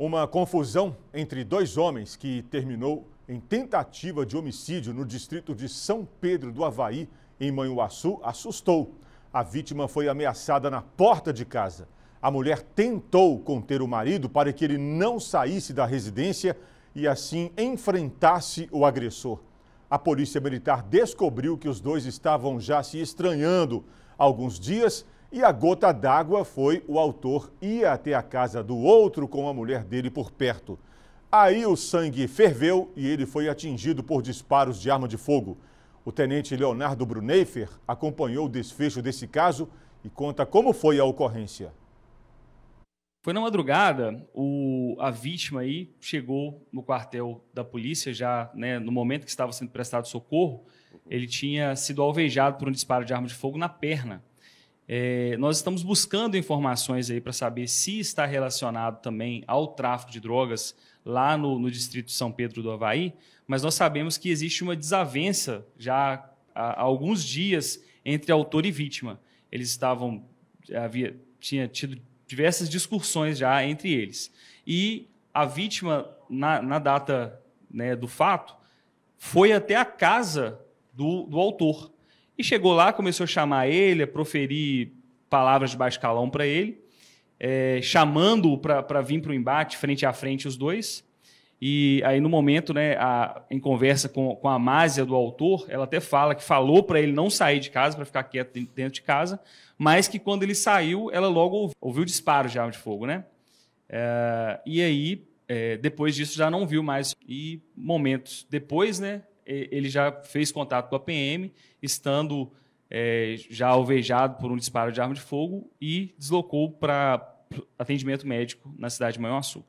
Uma confusão entre dois homens que terminou em tentativa de homicídio no distrito de São Pedro do Havaí, em Manhuaçu, assustou. A vítima foi ameaçada na porta de casa. A mulher tentou conter o marido para que ele não saísse da residência e assim enfrentasse o agressor. A polícia militar descobriu que os dois estavam já se estranhando há alguns dias e a gota d'água foi o autor ir até a casa do outro com a mulher dele por perto. Aí o sangue ferveu e ele foi atingido por disparos de arma de fogo. O tenente Leonardo Bruneifer acompanhou o desfecho desse caso e conta como foi a ocorrência. Foi na madrugada, o, a vítima aí chegou no quartel da polícia, já né, no momento que estava sendo prestado socorro, ele tinha sido alvejado por um disparo de arma de fogo na perna. É, nós estamos buscando informações aí para saber se está relacionado também ao tráfico de drogas lá no, no, distrito de São Pedro do Havaí, mas nós sabemos que existe uma desavença já há, há alguns dias entre autor e vítima. Eles estavam havia tinha tido diversas discussões já entre eles e a vítima na, na data né, do fato foi até a casa do, do autor e chegou lá, começou a chamar ele, a proferir palavras de baixo calão para ele, é, chamando-o para vir para o embate, frente a frente, os dois. E aí, no momento, né, a, em conversa com, com a Másia do autor, ela até fala que falou para ele não sair de casa, para ficar quieto dentro de casa, mas que quando ele saiu, ela logo ouviu, ouviu disparo de arma de fogo, né? É, e aí, é, depois disso, já não viu mais. E momentos depois, né, ele já fez contato com a PM, estando é, já alvejado por um disparo de arma de fogo e deslocou para atendimento médico na cidade de Manhuaçu.